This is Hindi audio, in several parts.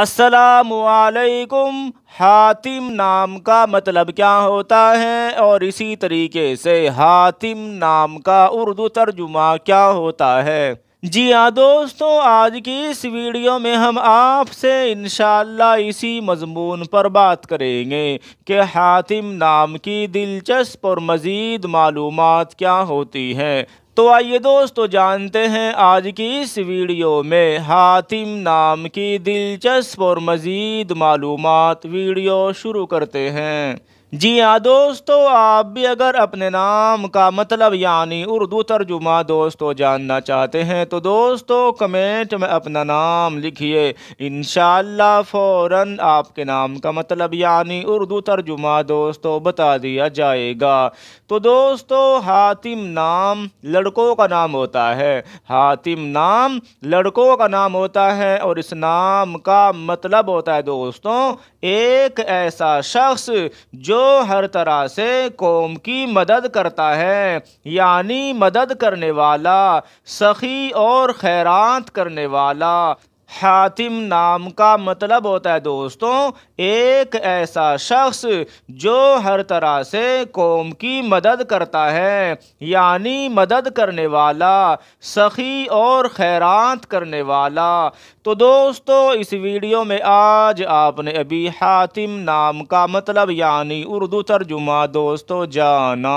असलकुम हातिम नाम का मतलब क्या होता है और इसी तरीके से हातिम नाम का उर्दू तर्जुमा क्या होता है जी हाँ दोस्तों आज की इस वीडियो में हम आपसे इन इसी मजमून पर बात करेंगे कि हातिम नाम की दिलचस्प और मज़ीद मालूम क्या होती हैं तो आइए दोस्तों जानते हैं आज की इस वीडियो में हातिम नाम की दिलचस्प और मज़ीद मालूम वीडियो शुरू करते हैं जी हाँ दोस्तों आप भी अगर अपने नाम का मतलब यानी उर्दू तर्जुमा दोस्तों जानना चाहते हैं तो दोस्तों कमेंट में अपना नाम लिखिए इन फौरन आपके नाम का मतलब यानी उर्दू तर्जुमा दोस्तों बता दिया जाएगा तो दोस्तों हातिम नाम लड़कों का नाम होता है हातिम नाम लड़कों का नाम होता है और इस नाम का मतलब होता है दोस्तों एक ऐसा शख्स जो जो हर तरह से कौम की मदद करता है यानी मदद करने वाला सखी और खैरात करने वाला हातिम नाम का मतलब होता है दोस्तों एक ऐसा शख्स जो हर तरह से कौम की मदद करता है यानी मदद करने वाला सखी और खैरात करने वाला तो दोस्तों इस वीडियो में आज आपने अभी हातिम नाम का मतलब यानी उर्दू तर्जुमा दोस्तों जाना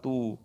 度。